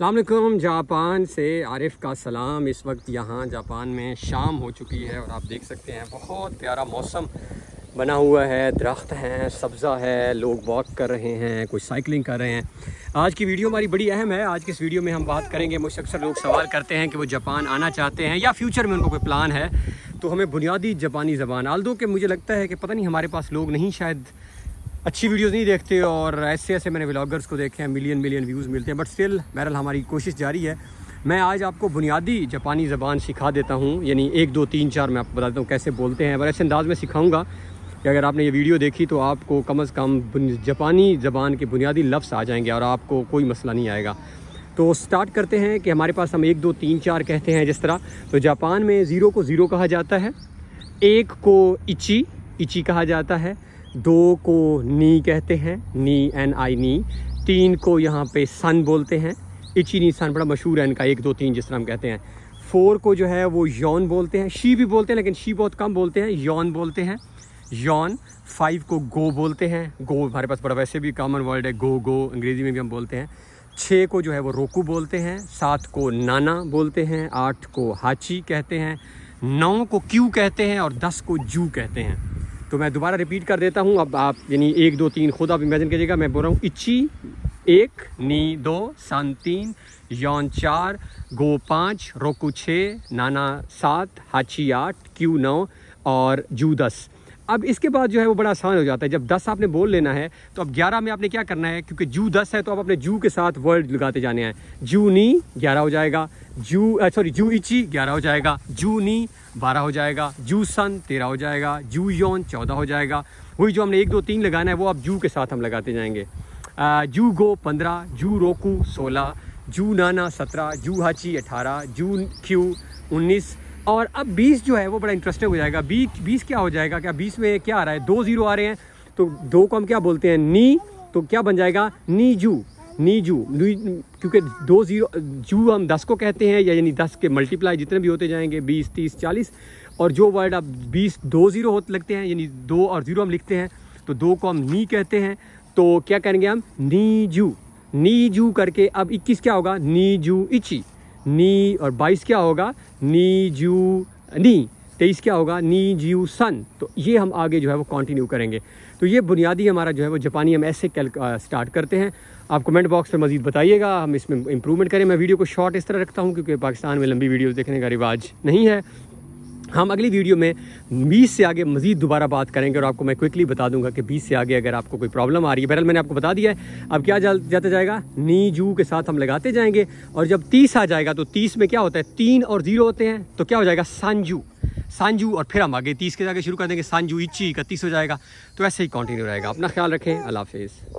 अल्लाम जापान से आरिफ का सलाम इस वक्त यहाँ जापान में शाम हो चुकी है और आप देख सकते हैं बहुत प्यारा मौसम बना हुआ है दरख्त हैं सब्ज़ा है लोग वॉक कर रहे हैं कुछ साइकिलिंग कर रहे हैं आज की वीडियो हमारी बड़ी अहम है आज की इस वीडियो में हम बात करेंगे मुझसे अक्सर लोग सवाल करते हैं कि वो जापान आना चाहते हैं या फ्यूचर में उनको कोई प्लान है तो हमें बुनियादी जापानी ज़बान आल दो कि मुझे लगता है कि पता नहीं हमारे पास लोग नहीं शायद अच्छी वीडियोस नहीं देखते और ऐसे ऐसे मैंने व्लागर्स को देखे हैं मिलियन मिलियन व्यूज़ मिलते हैं बट स्टिल बहरहाल हमारी कोशिश जारी है मैं आज आपको बुनियादी जापानी ज़बान सिखा देता हूँ यानी एक दो तीन चार मैं आपको बता देता हूँ कैसे बोलते हैं और ऐसे अंदाज में सिखाऊँगा कि अगर आपने ये वीडियो देखी तो आपको कम अज़ कम जापानी ज़बान के बुनियादी लफ्ज़ आ जाएंगे और आपको कोई मसला नहीं आएगा तो स्टार्ट करते हैं कि हमारे पास हम एक दो तीन चार कहते हैं जिस तरह तो जापान में ज़ीरो को ज़ीरो कहा जाता है एक को इची इची कहा जाता है दो को नी कहते हैं नी एन आई नी तीन को यहाँ पे सन बोलते हैं इची नी सन बड़ा मशहूर है इनका एक दो तीन जिस तरह हम कहते हैं फोर को जो है वो यौन बोलते हैं शी भी बोलते हैं लेकिन शी बहुत कम बोलते हैं यौन बोलते हैं यौन फाइव को गो बोलते हैं गो हमारे पास बड़ा वैसे भी कॉमन वर्ड है गो गो अंग्रेज़ी में भी हम बोलते हैं छः को जो है वो रोकू बोलते हैं सात को नाना बोलते हैं आठ को हाची कहते हैं नौ को क्यू कहते हैं और दस को जू कहते हैं तो मैं दोबारा रिपीट कर देता हूँ अब आप यानी एक दो तीन खुद आप इमेजिन कीजिएगा मैं बोल रहा हूँ इच्छी एक नी दो सन तीन यौन चार गो पाँच रोकू छः नाना सात हाची आठ क्यू नौ और जू दस अब इसके बाद जो है वो बड़ा आसान हो जाता है जब दस आपने बोल लेना है तो अब ग्यारह में आपने क्या करना है क्योंकि जू दस है तो आप अपने जू के साथ वर्ड लगाते जाने हैं जू नी ग्यारह हो जाएगा जू सॉरी जू इची ग्यारह हो जाएगा जू नी बारह हो जाएगा जू सन तेरह हो जाएगा जू योन चौदह हो जाएगा वही जो हमने एक दो तीन लगाना है वो अब जू के साथ हम लगाते जाएंगे जू गो पंद्रह जू रोकू सोलह जू नाना सत्रह जू हाची अठारह जू क्यू उन्नीस और अब बीस जो है वो बड़ा इंटरेस्टिंग हो जाएगा बीस बीस क्या हो जाएगा क्या बीस में क्या आ रहा है दो ज़ीरो आ रहे हैं तो दो को हम क्या बोलते हैं नी तो क्या बन जाएगा नी जू नी जू नीजू क्योंकि दो ज़ीरो जू हम दस को कहते हैं या यानी दस के मल्टीप्लाई जितने भी होते जाएंगे बीस तीस चालीस और जो वर्ड आप बीस दो ज़ीरो होते लगते हैं यानी दो और ज़ीरो हम लिखते हैं तो दो को हम नी कहते हैं तो क्या करेंगे हम नी जू नी जू करके अब इक्कीस क्या होगा नी जू इची नी और बाईस क्या होगा नी जू नी तेईस क्या होगा नी जी सन तो ये हम आगे जो है वो कंटिन्यू करेंगे तो ये बुनियादी हमारा जो है वो जापानी हम ऐसे कैल स्टार्ट करते हैं आप कमेंट बॉक्स में मजीद बताइएगा हम इसमें इंप्रूवमेंट करें मैं वीडियो को शॉर्ट इस तरह रखता हूँ क्योंकि पाकिस्तान में लंबी वीडियोज़ देखने का रिवाज नहीं है हम अगली वीडियो में 20 से आगे मजीद दोबारा बात करेंगे और आपको मैं क्विकली बता दूंगा कि 20 से आगे अगर आपको कोई प्रॉब्लम आ रही है बहरहाल मैंने आपको बता दिया है अब क्या जा, जाता जाएगा नी जू के साथ हम लगाते जाएंगे और जब 30 आ जाएगा तो 30 में क्या होता है तीन और जीरो होते हैं तो क्या हो जाएगा जू सांजू और फिर हम आगे तीस के आगे शुरू कर देंगे सांजू इच्ची इकतीस हो जाएगा तो ऐसे ही कंटिन्यू रहेगा अपना ख्याल रखें अल्लाह हाफिज़